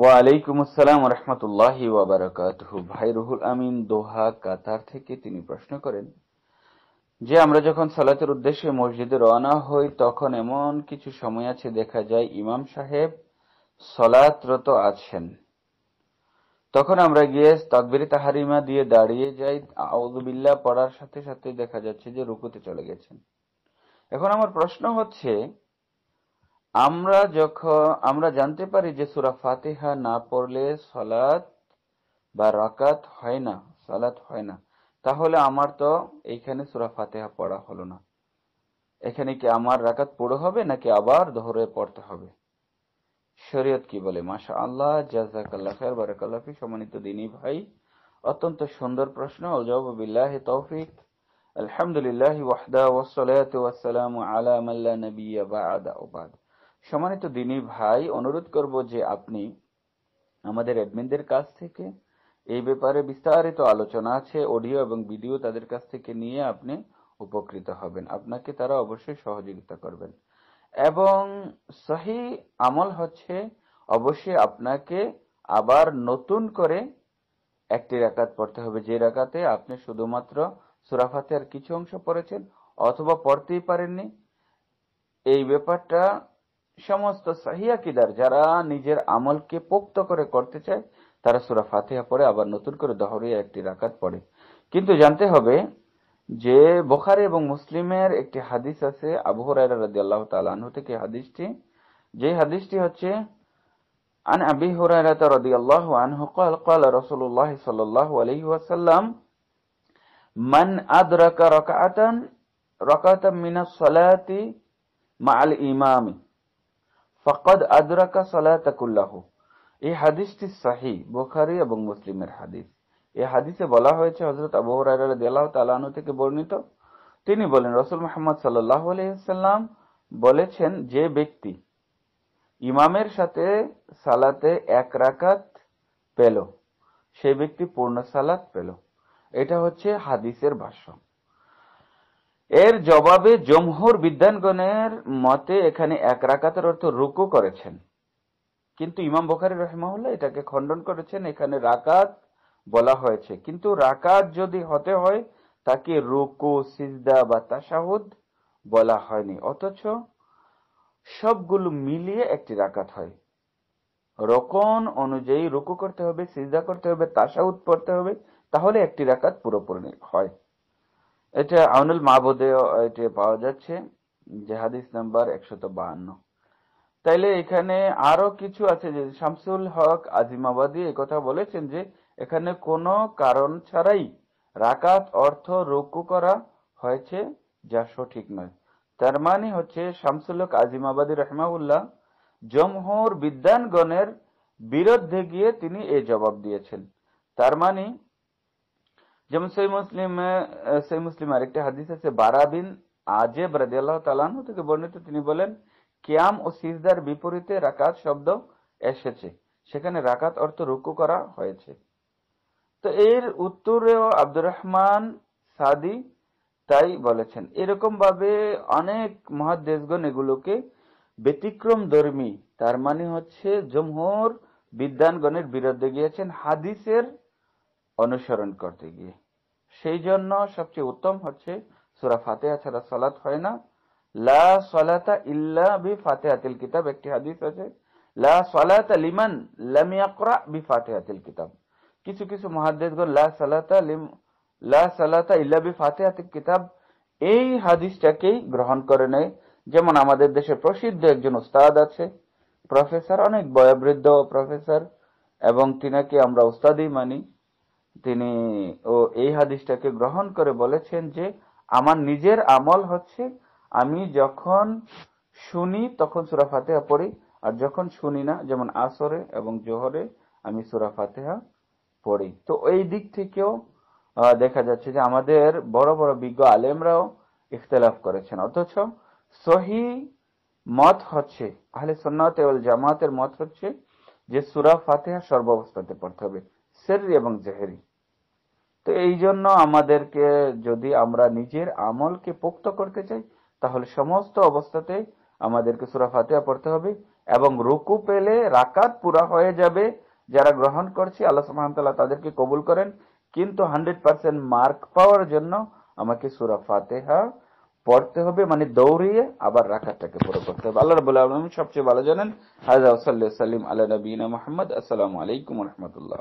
ওয়ালাইকুম আসসালাম রহমতুল্লাহ ওয়াবারাকাত ভাই রুহুল আমিন দোহা কাতার থেকে তিনি প্রশ্ন করেন যে আমরা যখন সালাতের উদ্দেশ্যে মসজিদে রওনা হই তখন এমন কিছু সময় আছে দেখা যায় ইমাম সাহেব সলাতরত আছেন তখন আমরা গিয়ে তাকবির তাহারিমা দিয়ে দাঁড়িয়ে যাই আউদুবিল্লা পড়ার সাথে সাথে দেখা যাচ্ছে যে রুকুতে চলে গেছেন এখন আমার প্রশ্ন হচ্ছে আমরা যখন আমরা জানতে পারি যে সুরা ফাতেহা না পড়লে সালাত বা রাকাত হয় না সালাত হয় না তাহলে আমার তো এইখানে সুরা ফাতেহা পড়া হলো না এখানে কি আমার রাকাত পড়ে হবে নাকি আবার ধরে পড়তে হবে শরীয়ত কি বলে মাসা আল্লাহ জাজাকাল্লা খের বারাকাল্লাফি সম্মানিত দিনী ভাই অত্যন্ত সুন্দর প্রশ্ন জবাবিল্লাহ তৌফিক আলহামদুলিল্লাহ ওয়াহদা ওয়াসালাম আলা মাল্লা নবিয়া বা আদা ওবাদা সমানিত দিনী ভাই অনুরোধ করব যে আপনি আমাদের অ্যাডমিনদের কাছ থেকে এই ব্যাপারে বিস্তারিত আলোচনা আছে অডিও এবং ভিডিও তাদের কাছ থেকে নিয়ে আপনি উপকৃত হবেন আপনাকে তারা অবশ্যই সহযোগিতা করবেন এবং সহি আমল হচ্ছে অবশ্যই আপনাকে আবার নতুন করে একটি রাকাত পড়তে হবে যে রাকাতে আপনি শুধুমাত্র সুরাফাতে আর কিছু অংশ পড়েছেন অথবা পড়তেই পারেননি এই ব্যাপারটা সমস্ত কিদার যারা নিজের আমলকে পোক্ত করে করতে চায় তারা সুরা ফাতেহা পড়ে আবার নতুন করে দহরিয়া একটি রাকাত পড়ে কিন্তু জানতে হবে যে বোখারি এবং মুসলিমের একটি হাদিস আছে আবু হরাইরা রাদিয়াল্লাহু তাআলা আনহু থেকে হাদিসটি যে হাদিসটি হচ্ছে عن أبي هريرة رضي الله عنه قال قال رسول الله صلى الله عليه وسلم من أدرك ركعة ركعة من الصلاة مع الإمام ফাকাদ আদরাকা সালাতাকুল্লাহ এই হাদিসটি সাহি বোখারি এবং মুসলিমের হাদিস এই হাদিসে বলা হয়েছে হজরত আবু হরাইহ তালানু থেকে বর্ণিত তিনি বলেন রসুল মোহাম্মদ সাল্লাম বলেছেন যে ব্যক্তি ইমামের সাথে সালাতে এক রাকাত পেল সে ব্যক্তি পূর্ণ সালাত পেল এটা হচ্ছে হাদিসের ভাষ্য এর জবাবে জমহুর বিদ্যানগণের মতে এখানে এক রাকাতের অর্থ রুকু করেছেন কিন্তু ইমাম বখারি রহমাউল্লাহ এটাকে খণ্ডন করেছেন এখানে রাকাত বলা হয়েছে কিন্তু রাকাত যদি হতে হয় তাকে রুকু সিজদা বা তাসাহুদ বলা হয়নি অথচ সবগুলো মিলিয়ে একটি রাকাত হয় রকন অনুযায়ী রুকু করতে হবে সিজদা করতে হবে তাসাউদ পড়তে হবে তাহলে একটি রাকাত পুরোপুরি হয় এটা আউনুল মাহবুদে এটা পাওয়া যাচ্ছে জেহাদিস নাম্বার একশত বাহান্ন তাইলে এখানে আরো কিছু আছে যে শামসুল হক আজিমাবাদী কথা বলেছেন যে এখানে কোনো কারণ ছাড়াই রাকাত অর্থ রুকু করা হয়েছে যা সঠিক নয় তার মানে হচ্ছে শামসুল হক আজিমাবাদী রহমাউল্লাহ জমহর বিদ্যানগণের বিরুদ্ধে গিয়ে তিনি এ জবাব দিয়েছেন তার মানে যেমন সেই মুসলিমে সেই মুসলিম আরেকটি হাদিস আছে বারা বিন আজেব রাজিয়াল্লাহ তালান থেকে বর্ণিত তিনি বলেন কিয়াম ও সিজদার বিপরীতে রাকাত শব্দ এসেছে সেখানে রাকাত অর্থ রুকু করা হয়েছে তো এর উত্তরেও আব্দুর রহমান সাদি তাই বলেছেন এরকম ভাবে অনেক মহাদেশগণ এগুলোকে ব্যতিক্রম ধর্মী তার মানে হচ্ছে জমহর বিদ্যানগণের বিরুদ্ধে গিয়েছেন হাদিসের অনুসরণ করতে গিয়ে সেই জন্য সবচেয়ে উত্তম হচ্ছে সুরা ফাতেহা ছাড়া সালাত হয় না লা সালাতা ইল্লা বি ফাতেহাতিল কিতাব একটি হাদিস আছে লা সালাতা লিমান লাম ইয়াকরা বি ফাতেহাতিল কিতাব কিছু কিছু মহাদ্দেশগণ লা সালাতা লিম লা সালাতা ইল্লা বি ফাতেহাতিল কিতাব এই হাদিসটাকেই গ্রহণ করে নেয় যেমন আমাদের দেশে প্রসিদ্ধ একজন ওস্তাদ আছে প্রফেসর অনেক বয়োবৃদ্ধ প্রফেসর এবং তিনাকে আমরা ওস্তাদই মানি তিনি ও এই হাদিসটাকে গ্রহণ করে বলেছেন যে আমার নিজের আমল হচ্ছে আমি যখন শুনি তখন সুরা ফাতেহা পড়ি আর যখন শুনি না যেমন আসরে এবং জোহরে আমি সুরা ফাতেহা পড়ি তো এই দিক থেকেও দেখা যাচ্ছে যে আমাদের বড় বড় বিজ্ঞ আলেমরাও ইফতলাফ করেছেন অথচ সহি মত হচ্ছে আহলে সন্ন্যত জামাতের মত হচ্ছে যে সুরা ফাতেহা সর্বাবস্থাতে পড়তে হবে সেরি এবং জেহেরি তো এই জন্য আমাদেরকে যদি আমরা নিজের আমলকে পোক্ত করতে চাই তাহলে সমস্ত অবস্থাতেই আমাদেরকে সুরা ফাতেহা পড়তে হবে এবং রুকু পেলে রাকাত পুরা হয়ে যাবে যারা গ্রহণ করছে আল্লাহ সুহামতাল্লাহ তাদেরকে কবুল করেন কিন্তু হান্ড্রেড পার্সেন্ট মার্ক পাওয়ার জন্য আমাকে সুরা ফাতেহা পড়তে হবে মানে দৌড়িয়ে আবার রাখাটাকে পুরো করতে হবে আল্লাহ রবুল্লাহ আলম সবচেয়ে ভালো জানেন হাজা সাল্লাহ সাল্লিম আল্লাহ নবীন মোহাম্মদ আসসালামু আলাইকুম রহমতুল্লাহ